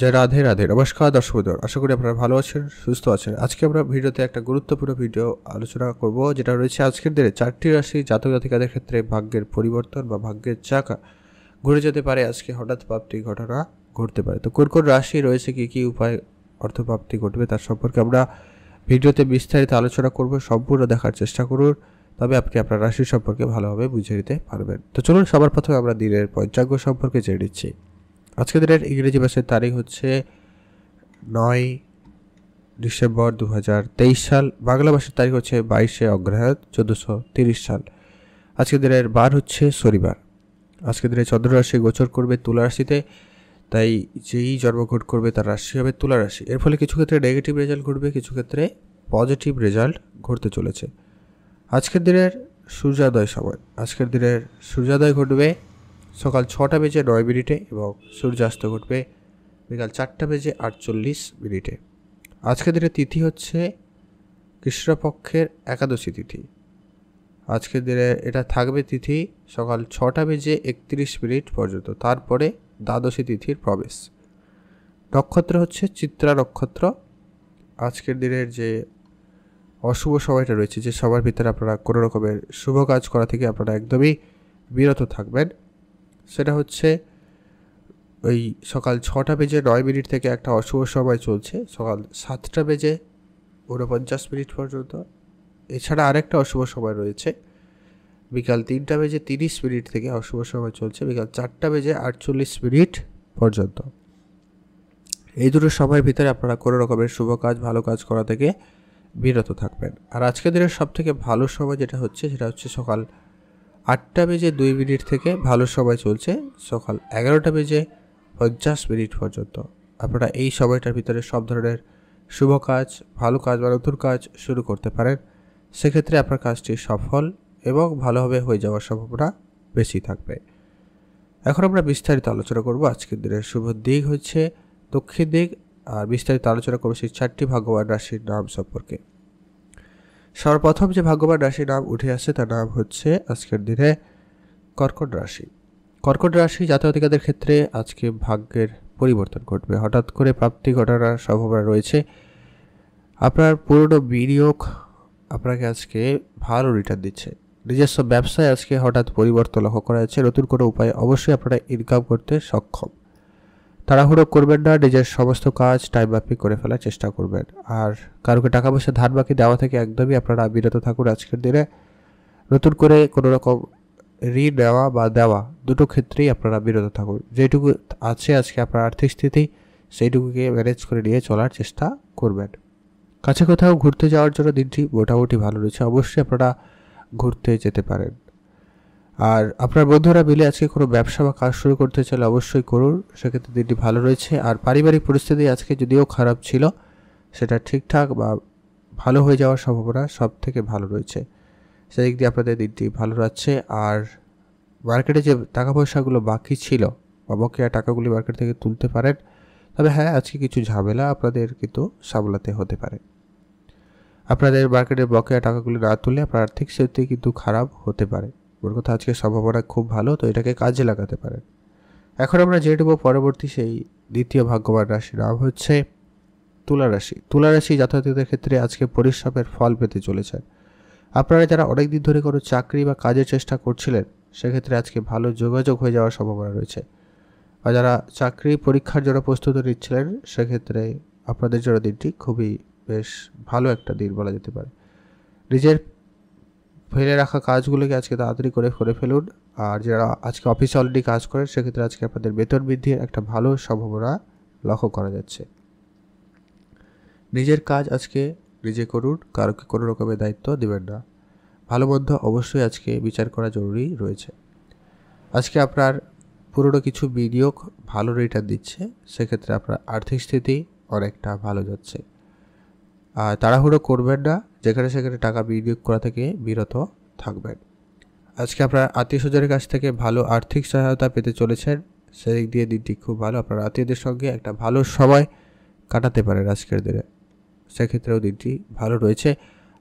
জয় রাধে রাধে নমস্কার দর্শক আশা করি আপনারা ভালো আছেন সুস্থ আছেন আজকে আমরা ভিডিওতে একটা গুরুত্বপূর্ণ ভিডিও আলোচনা করব যেটা রয়েছে আজকের দিনে চারটি রাশি জাতক জাতিকাদের ক্ষেত্রে ভাগ্যের পরিবর্তন বা ভাগ্যের চাকা ঘুরে যেতে পারে আজকে হঠাৎ প্রাপ্তি ঘটনা ঘটতে পারে তো কোন কোন রাশি রয়েছে কী কী উপায় অর্থপ্রাপ্তি ঘটবে তার সম্পর্কে আমরা ভিডিওতে বিস্তারিত আলোচনা করব সম্পূর্ণ দেখার চেষ্টা করুন তবে আপনি আপনার রাশি সম্পর্কে ভালোভাবে বুঝে নিতে পারবেন তো চলুন সবার প্রথমে আমরা দিনের পঞ্চাঙ্গ সম্পর্কে জেনে নিচ্ছি আজকের দিনের ইংরেজি মাসের তারিখ হচ্ছে নয় ডিসেম্বর দু হাজার তেইশ সাল বাংলা মাসের তারিখ হচ্ছে বাইশে অগ্রহায়ণ চোদ্দোশো তিরিশ সাল আজকের দিনের বার হচ্ছে শনিবার আজকের দিনে চন্দ্ররাশি গোচর করবে তুলা রাশিতে তাই যেই জন্মগ্রহণ করবে তার রাশি হবে তুলা রাশি এর ফলে কিছু ক্ষেত্রে নেগেটিভ রেজাল্ট ঘটবে কিছু ক্ষেত্রে পজিটিভ রেজাল্ট ঘটতে চলেছে আজকের দিনের সূর্যোদয় সময় আজকের দিনের সূর্যোদয় ঘটবে সকাল ছটা বেজে নয় মিনিটে এবং সূর্যাস্ত ঘটবে বিকাল চারটা বেজে আটচল্লিশ মিনিটে আজকের দিনের তিথি হচ্ছে কৃষ্ণপক্ষের একাদশী তিথি আজকের দিনে এটা থাকবে তিথি সকাল ছটা বেজে একত্রিশ মিনিট পর্যন্ত তারপরে দ্বাদশী তিথির প্রবেশ নক্ষত্র হচ্ছে চিত্রা নক্ষত্র আজকের দিনের যে অশুভ সময়টা রয়েছে যে সবার ভিতরে আপনারা কোনো রকমের শুভ কাজ করা থেকে আপনারা একদমই বিরত থাকবেন সেটা হচ্ছে ওই সকাল ছটা বেজে নয় মিনিট থেকে একটা অশুভ সময় চলছে সকাল সাতটা বেজে উনপঞ্চাশ মিনিট পর্যন্ত এছাড়া আরেকটা অশুভ সময় রয়েছে বিকাল তিনটা বেজে তিরিশ মিনিট থেকে অশুভ সময় চলছে বিকাল চারটা বেজে আটচল্লিশ মিনিট পর্যন্ত এই দুটো সময়ের ভিতরে আপনারা কোনো রকমের শুভ কাজ ভালো কাজ করা থেকে বিরত থাকবেন আর আজকের দিনের সবথেকে ভালো সময় যেটা হচ্ছে সেটা হচ্ছে সকাল আটটা বেজে দুই মিনিট থেকে ভালো সময় চলছে সকাল এগারোটা বেজে পঞ্চাশ মিনিট পর্যন্ত আপনারা এই সময়টার ভিতরে সব ধরনের শুভ কাজ ভালো কাজ বা নতুন কাজ শুরু করতে পারেন সেক্ষেত্রে আপনার কাজটি সফল এবং ভালোভাবে হয়ে যাওয়ার সম্ভাবনা বেশি থাকবে এখন আমরা বিস্তারিত আলোচনা করব আজকের দিনের শুভ দিক হচ্ছে দক্ষিণ দিক আর বিস্তারিত আলোচনা করবো সেই চারটি ভাগ্যবান রাশির নাম সম্পর্কে সর্বপ্রথম যে ভাগ্যবান রাশি নাম উঠে আসছে তার নাম হচ্ছে আজকের দিনে কর্কট রাশি কর্কট রাশি জাতীয়তিকাদের ক্ষেত্রে আজকে ভাগ্যের পরিবর্তন ঘটবে হঠাৎ করে প্রাপ্তি ঘটানোর সম্ভাবনা রয়েছে আপনার পুরনো বিনিয়োগ আপনাকে আজকে ভালো রিটার্ন দিচ্ছে নিজস্ব ব্যবসায় আজকে হঠাৎ পরিবর্তন লক্ষ্য করা যাচ্ছে নতুন কোনো উপায়ে অবশ্যই আপনারা ইনকাম করতে সক্ষম তাড়াহুড়ো করবেন না নিজের সমস্ত কাজ টাইম মাফিক করে ফেলার চেষ্টা করবেন আর কারোকে টাকা পয়সা ধার বাকি দেওয়া থেকে একদমই আপনারা বিরত থাকুন আজকের দিনে নতুন করে কোনো রকম ঋণ নেওয়া বা দেওয়া দুটো ক্ষেত্রেই আপনারা বিরত থাকুন যেটুকু আছে আজকে আপনার আর্থিক স্থিতি সেইটুকুকে ম্যানেজ করে নিয়ে চলার চেষ্টা করবেন কাছে কোথাও ঘুরতে যাওয়ার জন্য দিনটি মোটামুটি ভালো রয়েছে অবশ্যই আপনারা ঘুরতে যেতে পারেন আর আপনার বন্ধুরা মিলে আজকে কোনো ব্যবসা বা কাজ শুরু করতে চাইলে অবশ্যই করুন সেক্ষেত্রে দিনটি ভালো রয়েছে আর পারিবারিক পরিস্থিতি আজকে যদিও খারাপ ছিল সেটা ঠিকঠাক বা ভালো হয়ে যাওয়ার সম্ভাবনা সব থেকে ভালো রয়েছে সেদিক দিয়ে আপনাদের দিনটি ভালো যাচ্ছে আর মার্কেটে যে টাকা পয়সাগুলো বাকি ছিল বা বকেয়া টাকাগুলি মার্কেট থেকে তুলতে পারেন তবে হ্যাঁ আজকে কিছু ঝামেলা আপনাদের কিন্তু সামলাতে হতে পারে আপনাদের মার্কেটে বকেয়া টাকাগুলি না তুলে আপনার আর্থিক স্থিতি কিন্তু খারাপ হতে পারে ওর কথা আজকে সম্ভাবনা খুব ভালো তো এটাকে কাজে লাগাতে পারেন এখন আমরা যেটুকু পরবর্তী সেই দ্বিতীয় ভাগ্যবান রাশি নাম হচ্ছে তুলা রাশি তুলা রাশি যাতায়াতের ক্ষেত্রে আজকে পরিশ্রমের ফল পেতে চলেছেন আপনারা যারা অনেক দিন ধরে কোনো চাকরি বা কাজের চেষ্টা করছিলেন সেক্ষেত্রে আজকে ভালো যোগাযোগ হয়ে যাওয়ার সম্ভাবনা রয়েছে আর যারা চাকরি পরীক্ষার জন্য প্রস্তুতি নিচ্ছিলেন সেক্ষেত্রে আপনাদের জন্য দিনটি খুবই বেশ ভালো একটা দিন বলা যেতে পারে নিজের ফেলে রাখা কাজগুলোকে আজকে তাড়াতাড়ি করে করে ফেলুন আর যারা আজকে অফিসে অলরেডি কাজ করে সেক্ষেত্রে আজকে আপনাদের বেতন বৃদ্ধির একটা ভালো সম্ভাবনা লক্ষ্য করা যাচ্ছে নিজের কাজ আজকে নিজে করুন কারোকে কোনো রকমের দায়িত্ব দেবেন না ভালো মন্দ অবশ্যই আজকে বিচার করা জরুরি রয়েছে আজকে আপনার পুরনো কিছু বিনিয়োগ ভালো রিটার্ন দিচ্ছে সেক্ষেত্রে আপনার আর্থিক স্থিতি অনেকটা ভালো যাচ্ছে আর তাড়াহুড়ো করবেন না যেখানে সেখানে টাকা বিনিয়োগ করা থেকে বিরত থাকবেন আজকে আপনার আত্মীয় স্বজনের কাছ থেকে ভালো আর্থিক সহায়তা পেতে চলেছেন সেদিক দিয়ে দিনটি খুব ভালো আপনার আত্মীয়দের সঙ্গে একটা ভালো সময় কাটাতে পারেন আজকের দিনে সেক্ষেত্রেও দিনটি ভালো রয়েছে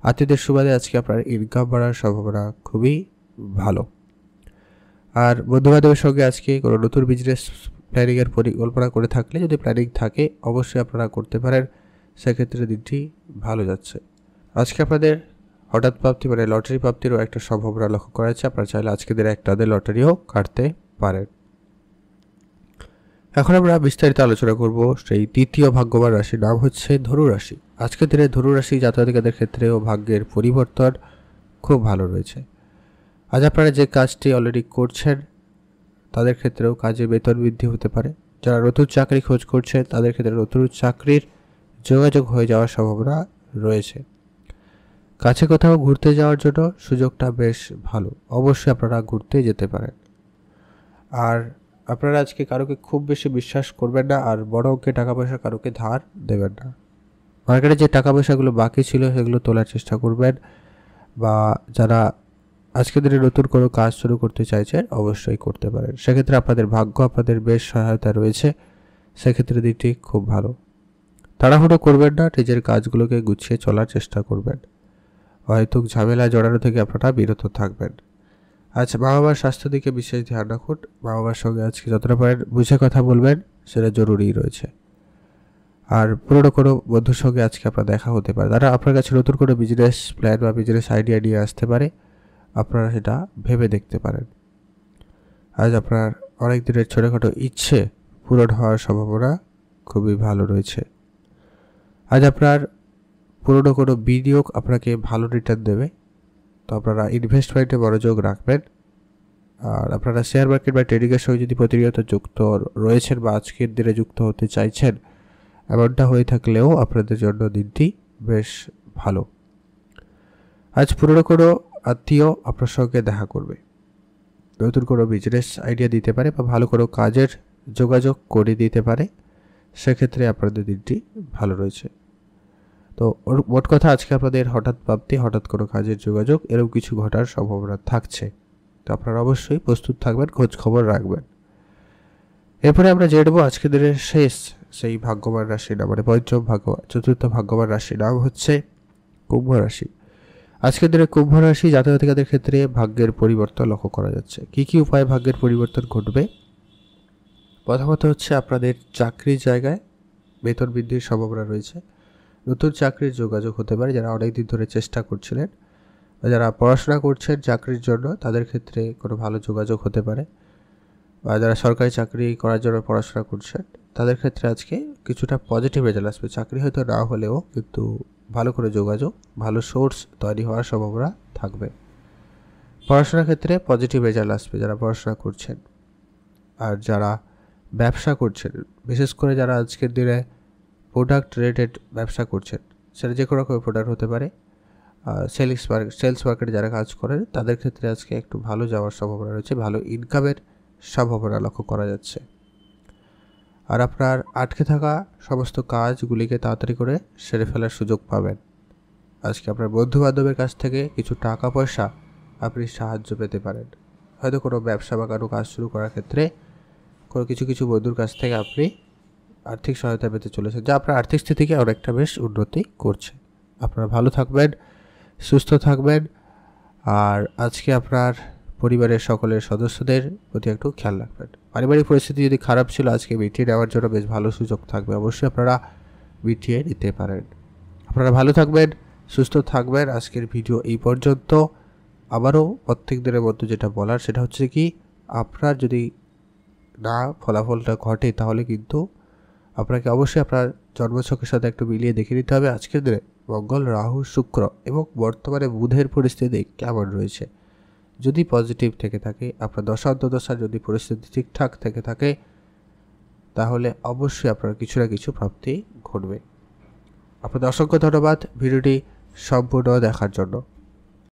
আত্মীয়দের সুবাদে আজকে আপনার ইনকাম বাড়ার সম্ভাবনা খুবই ভালো আর বন্ধুবান্ধবের সঙ্গে আজকে কোনো নতুন বিজনেস প্ল্যানিংয়ের পরিকল্পনা করে থাকলে যদি প্ল্যানিং থাকে অবশ্যই আপনারা করতে পারেন সেক্ষেত্রে দিনটি ভালো যাচ্ছে আজকে আপনাদের হঠাৎ প্রাপ্তি মানে লটারি প্রাপ্তিরও একটা সম্ভাবনা লক্ষ্য করা যাচ্ছে আপনারা চাইলে আজকে দিনে তাদের লটারিও কাটতে পারেন এখন আমরা বিস্তারিত আলোচনা করব সেই তৃতীয় ভাগ্যবান রাশির নাম হচ্ছে ধনু রাশি আজকের দিনে ধনু রাশি জাতকাদের ক্ষেত্রেও ভাগ্যের পরিবর্তন খুব ভালো রয়েছে আজ আপনারা যে কাজটি অলরেডি করছেন তাদের ক্ষেত্রেও কাজে বেতন বৃদ্ধি হতে পারে যারা নতুন চাকরি খোঁজ করছে তাদের ক্ষেত্রে নতুন চাকরির যোগাযোগ হয়ে যাওয়ার সম্ভাবনা রয়েছে কাছে কোথাও ঘুরতে যাওয়ার জন্য সুযোগটা বেশ ভালো অবশ্যই আপনারা ঘুরতে যেতে পারেন আর আপনারা আজকে কারোকে খুব বেশি বিশ্বাস করবেন না আর বড় অঙ্কে টাকা পয়সা কারোকে ধার দেবেন না মার্কেটে যে টাকা পয়সাগুলো বাকি ছিল সেগুলো তোলার চেষ্টা করবেন বা যারা আজকের দিনে নতুন কোনো কাজ শুরু করতে চাইছেন অবশ্যই করতে পারেন সেক্ষেত্রে আপনাদের ভাগ্য আপনাদের বেশ সহায়তা রয়েছে সেক্ষেত্রে দিকটি খুব ভালো তাড়াহুড়ো করবেন না নিজের কাজগুলোকে গুছিয়ে চলার চেষ্টা করবেন অহেতুক ঝামেলা জড়ানো থেকে আপনারা বিরত থাকবেন আজ আচ্ছা, মা বাবার স্বাস্থ্য দিকে বিশেষ ধ্যান রাখুন মা বাবার সঙ্গে আজকে যতটা পারেন বুঝে কথা বলবেন সেটা জরুরি রয়েছে আর পুরোনো কোনো বন্ধুর সঙ্গে আজকে আপনার দেখা হতে পারে তারা আপনার কাছে নতুন কোনো বিজনেস প্ল্যান বা বিজনেস আইডিয়া নিয়ে আসতে পারে আপনারা সেটা ভেবে দেখতে পারেন আজ আপনার অনেক দিনের ছোটোখাটো ইচ্ছে পূরণ হওয়ার সম্ভাবনা খুবই ভালো রয়েছে আজ আপনার পুরোনো কোনো বিনিয়োগ আপনাকে ভালো রিটার্ন দেবে তো আপনারা ইনভেস্টমেন্টে মনোযোগ রাখবেন আর আপনারা শেয়ার মার্কেট বা ট্রেডিংয়ের সঙ্গে যদি প্রতিনিয়ত যুক্ত রয়েছেন বা আজকের দিনে যুক্ত হতে চাইছেন এমনটা হয়ে থাকলেও আপনাদের জন্য দিনটি বেশ ভালো আজ পুরনো কোনো আত্মীয় আপনার সঙ্গে দেখা করবে নতুন কোনো বিজনেস আইডিয়া দিতে পারে বা ভালো কোনো কাজের যোগাযোগ করে দিতে পারে সেক্ষেত্রে আপনাদের দিনটি ভালো রয়েছে তো মোট কথা আজকে আপনাদের হঠাৎ প্রাপ্তি হঠাৎ কোনো কাজের যোগাযোগ এরকম কিছু ঘটার সম্ভাবনা থাকছে তো আপনারা অবশ্যই প্রস্তুত থাকবেন খোঁজ খবর রাখবেন এরপরে আমরা জেনে নেবো আজকের দিনের শেষ সেই ভাগ্যবান রাশি না মানে পঞ্চম ভাগ্যবান চতুর্থ ভাগ্যবান রাশি নাম হচ্ছে কুম্ভ রাশি আজকের দিনে কুম্ভ রাশি জাতীয় ক্ষেত্রে ভাগ্যের পরিবর্তন লক্ষ্য করা যাচ্ছে কি কি উপায়ে ভাগ্যের পরিবর্তন ঘটবে কথা কথা হচ্ছে আপনাদের চাকরির জায়গায় বেতন বৃদ্ধির সম্ভাবনা রয়েছে নতুন চাকরির যোগাযোগ হতে পারে যারা অনেক দিন ধরে চেষ্টা করছিলেন বা যারা পড়াশোনা করছেন চাকরির জন্য তাদের ক্ষেত্রে কোনো ভালো যোগাযোগ হতে পারে বা যারা সরকারি চাকরি করার জন্য পড়াশোনা করছেন তাদের ক্ষেত্রে আজকে কিছুটা পজিটিভ রেজাল্ট আসবে চাকরি হয়তো না হলেও কিন্তু ভালো করে যোগাযোগ ভালো সোর্স তৈরি হওয়ার সম্ভাবনা থাকবে পড়াশোনার ক্ষেত্রে পজিটিভ রেজাল্ট আসবে যারা পড়াশোনা করছেন আর যারা ব্যবসা করছেন বিশেষ করে যারা আজকের দিনে প্রোডাক্ট রিলেটেড ব্যবসা করছেন সেটা যে কোনো রকমের প্রোডাক্ট হতে পারে সেলস মার্কেট সেলস মার্কেটে যারা কাজ করেন তাদের ক্ষেত্রে আজকে একটু ভালো যাওয়ার সম্ভাবনা রয়েছে ভালো ইনকামের সম্ভাবনা লক্ষ্য করা যাচ্ছে আর আপনার আটকে থাকা সমস্ত কাজগুলিকে তাড়াতাড়ি করে সেরে ফেলার সুযোগ পাবেন আজকে আপনার বন্ধু বান্ধবের কাছ থেকে কিছু টাকা পয়সা আপনি সাহায্য পেতে পারেন হয়তো কোনো ব্যবসা বা কারো কাজ শুরু করার ক্ষেত্রে পর কিছু কিছু বন্ধুর কাছ থেকে আপনি আর্থিক সহায়তা পেতে চলেছেন যা আপনার আর্থিক স্থিতিকে অনেকটা বেশ উন্নতি করছে আপনারা ভালো থাকবেন সুস্থ থাকবেন আর আজকে আপনার পরিবারের সকলের সদস্যদের প্রতি একটু খেয়াল রাখবেন পারিবারিক পরিস্থিতি যদি খারাপ ছিল আজকে মিটিয়ে নেওয়ার জন্য বেশ ভালো সুযোগ থাকবে অবশ্যই আপনারা মিটিয়ে নিতে পারেন আপনারা ভালো থাকবেন সুস্থ থাকবেন আজকের ভিডিও এই পর্যন্ত আবারও প্রত্যেক দিনের মধ্যে যেটা বলার সেটা হচ্ছে কি আপনার যদি না ফলাফলটা ঘটে তাহলে কিন্তু আপনাকে অবশ্যই আপনার জন্মছকের সাথে একটু মিলিয়ে দেখে নিতে হবে আজকের দিনে মঙ্গল রাহু শুক্র এবং বর্তমানে বুধের পরিস্থিতি কেমন রয়েছে যদি পজিটিভ থেকে থাকে আপনার দশা যদি পরিস্থিতি ঠিকঠাক থেকে থাকে তাহলে অবশ্যই আপনার কিছু না কিছু প্রাপ্তি ঘটবে আপনাদের অসংখ্য ধন্যবাদ ভিডিওটি সম্পূর্ণ দেখার জন্য